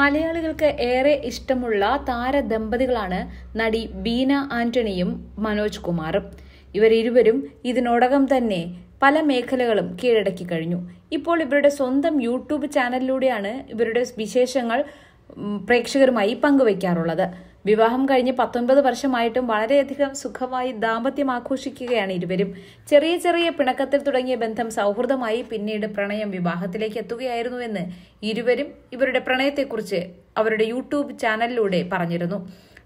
മലയാളികൾക്ക് ഏറെ ഇഷ്ടമുള്ള താരദമ്പതികളാണ് നടി ബീന ആന്റണിയും മനോജ് കുമാറും ഇവരിരുവരും ഇതിനോടകം തന്നെ പല മേഖലകളും കീഴടക്കി കഴിഞ്ഞു ഇപ്പോൾ ഇവരുടെ സ്വന്തം യൂട്യൂബ് ചാനലിലൂടെയാണ് ഇവരുടെ വിശേഷങ്ങൾ പ്രേക്ഷകരുമായി പങ്കുവയ്ക്കാറുള്ളത് വിവാഹം കഴിഞ്ഞ് പത്തൊൻപത് വർഷമായിട്ടും വളരെയധികം സുഖമായി ദാമ്പത്യം ആഘോഷിക്കുകയാണ് ഇരുവരും ചെറിയ ചെറിയ പിണക്കത്തിൽ തുടങ്ങിയ ബന്ധം സൗഹൃദമായി പിന്നീട് പ്രണയം വിവാഹത്തിലേക്ക് എത്തുകയായിരുന്നുവെന്ന് ഇരുവരും ഇവരുടെ പ്രണയത്തെക്കുറിച്ച് അവരുടെ യൂട്യൂബ് ചാനലിലൂടെ പറഞ്ഞിരുന്നു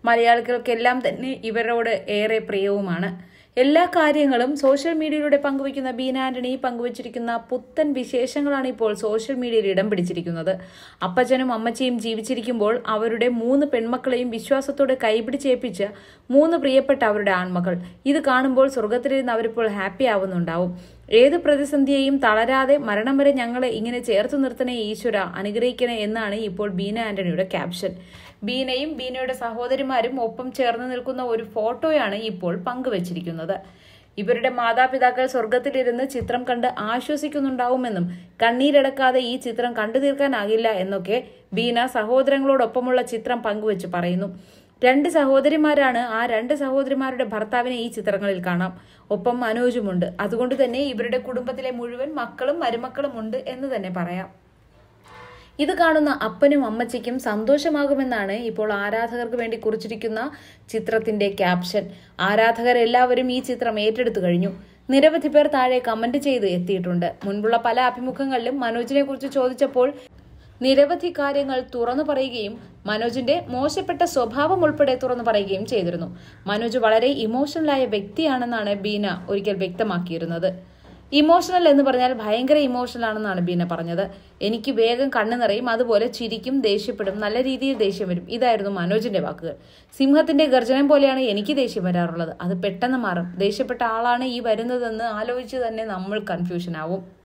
മലയാളികൾക്കെല്ലാം തന്നെ ഇവരോട് ഏറെ പ്രിയവുമാണ് എല്ലാ കാര്യങ്ങളും സോഷ്യൽ മീഡിയയിലൂടെ പങ്കുവയ്ക്കുന്ന ബീന ആന്റണി പങ്കുവച്ചിരിക്കുന്ന പുത്തൻ വിശേഷങ്ങളാണ് ഇപ്പോൾ സോഷ്യൽ മീഡിയയിൽ ഇടം പിടിച്ചിരിക്കുന്നത് അപ്പച്ചനും അമ്മച്ചയും ജീവിച്ചിരിക്കുമ്പോൾ അവരുടെ മൂന്ന് പെൺമക്കളെയും വിശ്വാസത്തോടെ കൈപിടിച്ചേപ്പിച്ച മൂന്ന് പ്രിയപ്പെട്ട അവരുടെ ആൺമക്കൾ ഇത് കാണുമ്പോൾ സ്വർഗത്തിലിരുന്ന് അവരിപ്പോൾ ഹാപ്പി ആവുന്നുണ്ടാവും ഏത് പ്രതിസന്ധിയെയും തളരാതെ മരണം വരെ ഞങ്ങളെ ഇങ്ങനെ ചേർത്ത് നിർത്തണേ ഈശ്വര അനുഗ്രഹിക്കണേ എന്നാണ് ഇപ്പോൾ ബീന ആന്റണിയുടെ ക്യാപ്ഷൻ ബീനയും ബീനയുടെ സഹോദരിമാരും ഒപ്പം ചേർന്ന് നിൽക്കുന്ന ഒരു ഫോട്ടോയാണ് ഇപ്പോൾ പങ്കുവച്ചിരിക്കുന്നത് ഇവരുടെ മാതാപിതാക്കൾ സ്വർഗത്തിലിരുന്ന് ചിത്രം കണ്ട് ആശ്വസിക്കുന്നുണ്ടാവുമെന്നും കണ്ണീരടക്കാതെ ഈ ചിത്രം കണ്ടു തീർക്കാനാകില്ല എന്നൊക്കെ ബീന സഹോദരങ്ങളോടൊപ്പമുള്ള ചിത്രം പങ്കുവച്ച് പറയുന്നു രണ്ട് സഹോദരിമാരാണ് ആ രണ്ട് സഹോദരിമാരുടെ ഭർത്താവിനെ ഈ ചിത്രങ്ങളിൽ കാണാം ഒപ്പം മനോജുമുണ്ട് അതുകൊണ്ട് തന്നെ ഇവരുടെ കുടുംബത്തിലെ മുഴുവൻ മക്കളും മരുമക്കളും ഉണ്ട് എന്ന് തന്നെ പറയാം ഇത് കാണുന്ന അപ്പനും അമ്മച്ചയ്ക്കും സന്തോഷമാകുമെന്നാണ് ഇപ്പോൾ ആരാധകർക്ക് വേണ്ടി കുറിച്ചിരിക്കുന്ന ചിത്രത്തിന്റെ ക്യാപ്ഷൻ ആരാധകർ എല്ലാവരും ഈ ചിത്രം ഏറ്റെടുത്തു കഴിഞ്ഞു നിരവധി പേർ താഴെ കമന്റ് ചെയ്ത് എത്തിയിട്ടുണ്ട് മുൻപുള്ള പല അഭിമുഖങ്ങളിലും മനോജിനെ കുറിച്ച് ചോദിച്ചപ്പോൾ നിരവധി കാര്യങ്ങൾ തുറന്നു പറയുകയും മനോജിന്റെ മോശപ്പെട്ട സ്വഭാവം ഉൾപ്പെടെ തുറന്നു പറയുകയും ചെയ്തിരുന്നു മനോജ് വളരെ ഇമോഷണലായ വ്യക്തിയാണെന്നാണ് ബീന ഒരിക്കൽ വ്യക്തമാക്കിയിരുന്നത് ഇമോഷണൽ എന്ന് പറഞ്ഞാൽ ഭയങ്കര ഇമോഷണൽ ആണെന്നാണ് ബീന പറഞ്ഞത് എനിക്ക് വേഗം കണ്ണു നിറയും അതുപോലെ ചിരിക്കും ദേഷ്യപ്പെടും നല്ല രീതിയിൽ ദേഷ്യം വരും ഇതായിരുന്നു മനോജിന്റെ വാക്കുകൾ സിംഹത്തിന്റെ ഗർജനം പോലെയാണ് എനിക്ക് ദേഷ്യം വരാറുള്ളത് അത് പെട്ടെന്ന് മാറും ദേഷ്യപ്പെട്ട ആളാണ് ഈ വരുന്നതെന്ന് ആലോചിച്ച് തന്നെ നമ്മൾ കൺഫ്യൂഷൻ ആവും